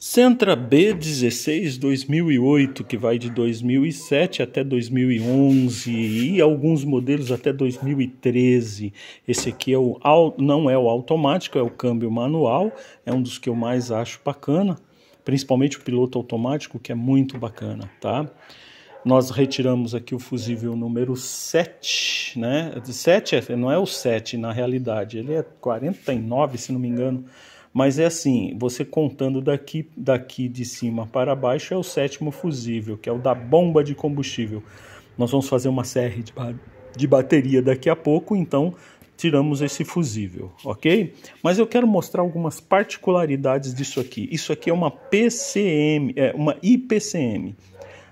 Sentra B16 2008, que vai de 2007 até 2011 e alguns modelos até 2013. Esse aqui é o, não é o automático, é o câmbio manual, é um dos que eu mais acho bacana, principalmente o piloto automático, que é muito bacana, tá? Nós retiramos aqui o fusível número 7, né? 7 é, não é o 7 na realidade, ele é 49, se não me engano mas é assim, você contando daqui, daqui de cima para baixo é o sétimo fusível, que é o da bomba de combustível. Nós vamos fazer uma série de, ba de bateria daqui a pouco, então tiramos esse fusível, ok? Mas eu quero mostrar algumas particularidades disso aqui. Isso aqui é uma PCM, é uma IPCM.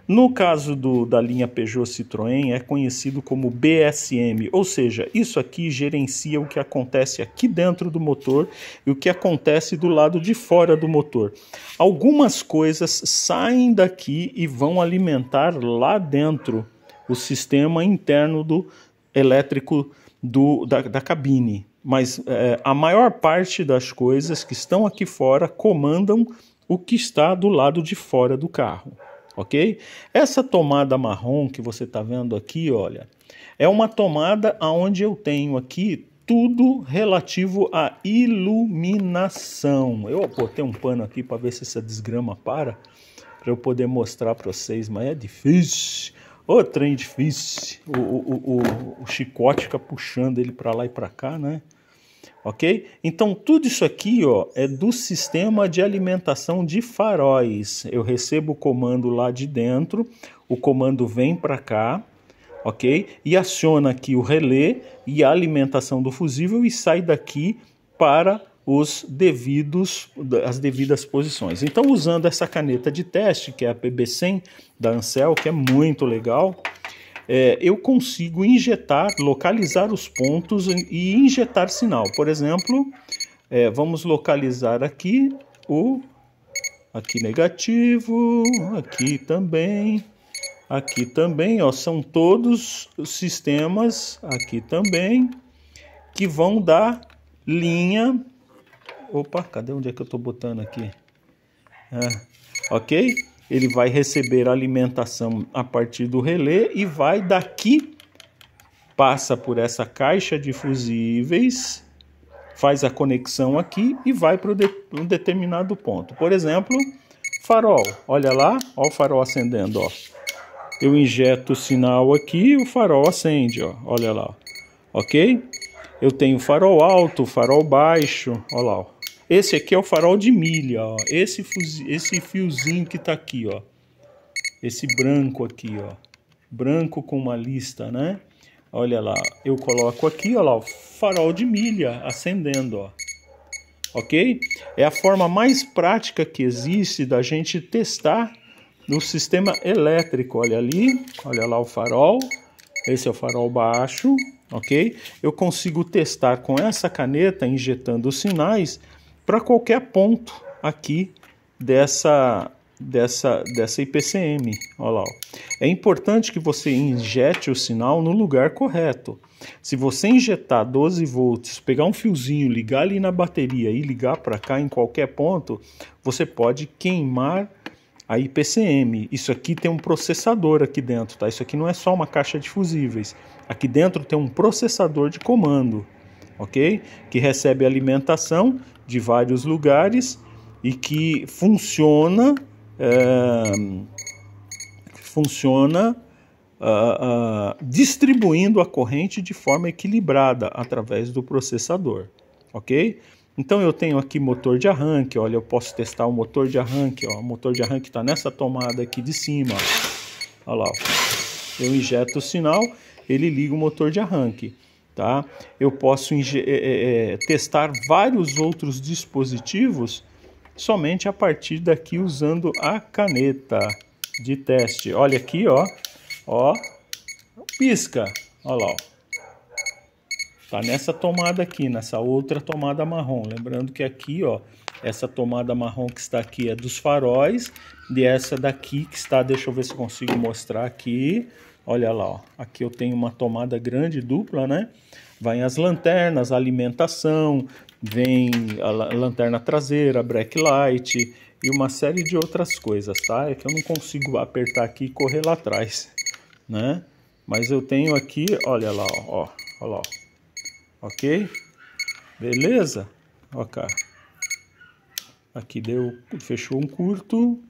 No caso do, da linha Peugeot Citroën, é conhecido como BSM, ou seja, isso aqui gerencia o que acontece aqui dentro do motor e o que acontece do lado de fora do motor. Algumas coisas saem daqui e vão alimentar lá dentro o sistema interno do elétrico do, da, da cabine. Mas é, a maior parte das coisas que estão aqui fora comandam o que está do lado de fora do carro ok? Essa tomada marrom que você está vendo aqui, olha, é uma tomada onde eu tenho aqui tudo relativo à iluminação. Eu botei um pano aqui para ver se essa desgrama para, para eu poder mostrar para vocês, mas é difícil. Ô, trem difícil. O, o, o, o chicote fica puxando ele para lá e para cá, né? ok? Então tudo isso aqui ó, é do sistema de alimentação de faróis. Eu recebo o comando lá de dentro, o comando vem para cá, ok? E aciona aqui o relé e a alimentação do fusível e sai daqui para os devidos, as devidas posições. Então usando essa caneta de teste, que é a PB100 da Ansel, que é muito legal, é, eu consigo injetar, localizar os pontos e injetar sinal. Por exemplo, é, vamos localizar aqui o aqui negativo, aqui também, aqui também, ó, são todos os sistemas aqui também que vão dar linha. Opa, cadê onde é que eu estou botando aqui? Ah, ok? ele vai receber alimentação a partir do relé e vai daqui, passa por essa caixa de fusíveis, faz a conexão aqui e vai para de, um determinado ponto. Por exemplo, farol. Olha lá, ó o farol acendendo, ó. Eu injeto o sinal aqui, o farol acende, ó. Olha lá, ok? Eu tenho farol alto, farol baixo, olha lá, ó. Esse aqui é o farol de milha, ó. Esse, esse fiozinho que tá aqui, ó. Esse branco aqui, ó. Branco com uma lista, né? Olha lá, eu coloco aqui, ó lá, o farol de milha acendendo, ó. Ok? É a forma mais prática que existe da gente testar no sistema elétrico. Olha ali, olha lá o farol. Esse é o farol baixo, ok? Eu consigo testar com essa caneta, injetando os sinais, para qualquer ponto aqui dessa dessa dessa IPCM, olha lá. É importante que você injete o sinal no lugar correto. Se você injetar 12 volts, pegar um fiozinho, ligar ali na bateria e ligar para cá em qualquer ponto, você pode queimar a IPCM. Isso aqui tem um processador aqui dentro, tá? Isso aqui não é só uma caixa de fusíveis. Aqui dentro tem um processador de comando ok? Que recebe alimentação de vários lugares e que funciona, é, funciona Uh, uh, distribuindo a corrente de forma equilibrada através do processador, ok? Então eu tenho aqui motor de arranque, olha, eu posso testar o motor de arranque, ó, o motor de arranque está nessa tomada aqui de cima, ó. olha lá, ó. eu injeto o sinal, ele liga o motor de arranque tá? Eu posso é, testar vários outros dispositivos somente a partir daqui usando a caneta de teste. Olha aqui, ó, ó, pisca, olha lá, Tá nessa tomada aqui, nessa outra tomada marrom. Lembrando que aqui, ó, essa tomada marrom que está aqui é dos faróis e essa daqui que está, deixa eu ver se consigo mostrar aqui, Olha lá, ó. aqui eu tenho uma tomada grande dupla, né? Vai as lanternas, alimentação, vem a lanterna traseira, light e uma série de outras coisas, tá? É que eu não consigo apertar aqui e correr lá atrás, né? Mas eu tenho aqui, olha lá, ó, ó, lá, ó. ok? Beleza? Ó, cá. Aqui deu, fechou um curto,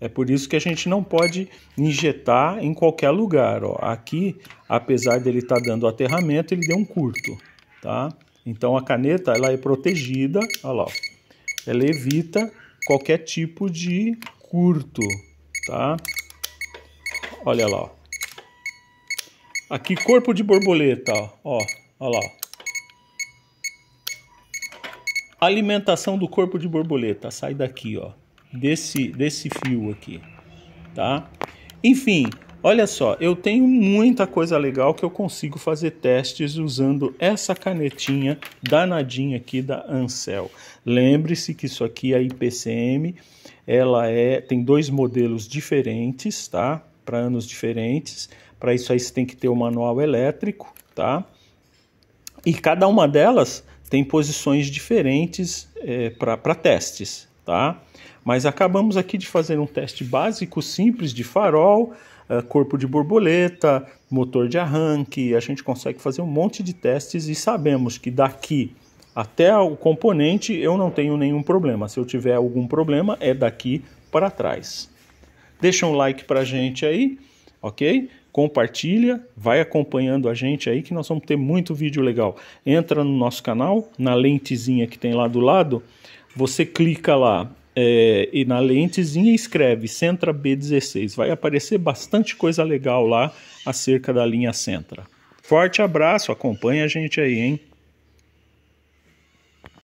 é por isso que a gente não pode injetar em qualquer lugar. Ó. Aqui, apesar dele estar tá dando aterramento, ele deu um curto, tá? Então a caneta ela é protegida, olha lá, ela evita qualquer tipo de curto, tá? Olha lá, ó. Aqui corpo de borboleta, ó, ó, olha lá. Ó. Alimentação do corpo de borboleta, sai daqui, ó desse, desse fio aqui, tá? Enfim, olha só, eu tenho muita coisa legal que eu consigo fazer testes usando essa canetinha danadinha aqui da Ansel. Lembre-se que isso aqui é IPCM, ela é tem dois modelos diferentes, tá? Para anos diferentes. Para isso aí você tem que ter o manual elétrico, tá? E cada uma delas tem posições diferentes é, eh, para testes, tá? Mas acabamos aqui de fazer um teste básico, simples, de farol, eh, corpo de borboleta, motor de arranque. A gente consegue fazer um monte de testes e sabemos que daqui até o componente eu não tenho nenhum problema. Se eu tiver algum problema, é daqui para trás. Deixa um like para a gente aí, ok? Compartilha, vai acompanhando a gente aí que nós vamos ter muito vídeo legal. Entra no nosso canal, na lentezinha que tem lá do lado, você clica lá é, e na lentezinha escreve centra B16. Vai aparecer bastante coisa legal lá acerca da linha centra Forte abraço, acompanha a gente aí, hein?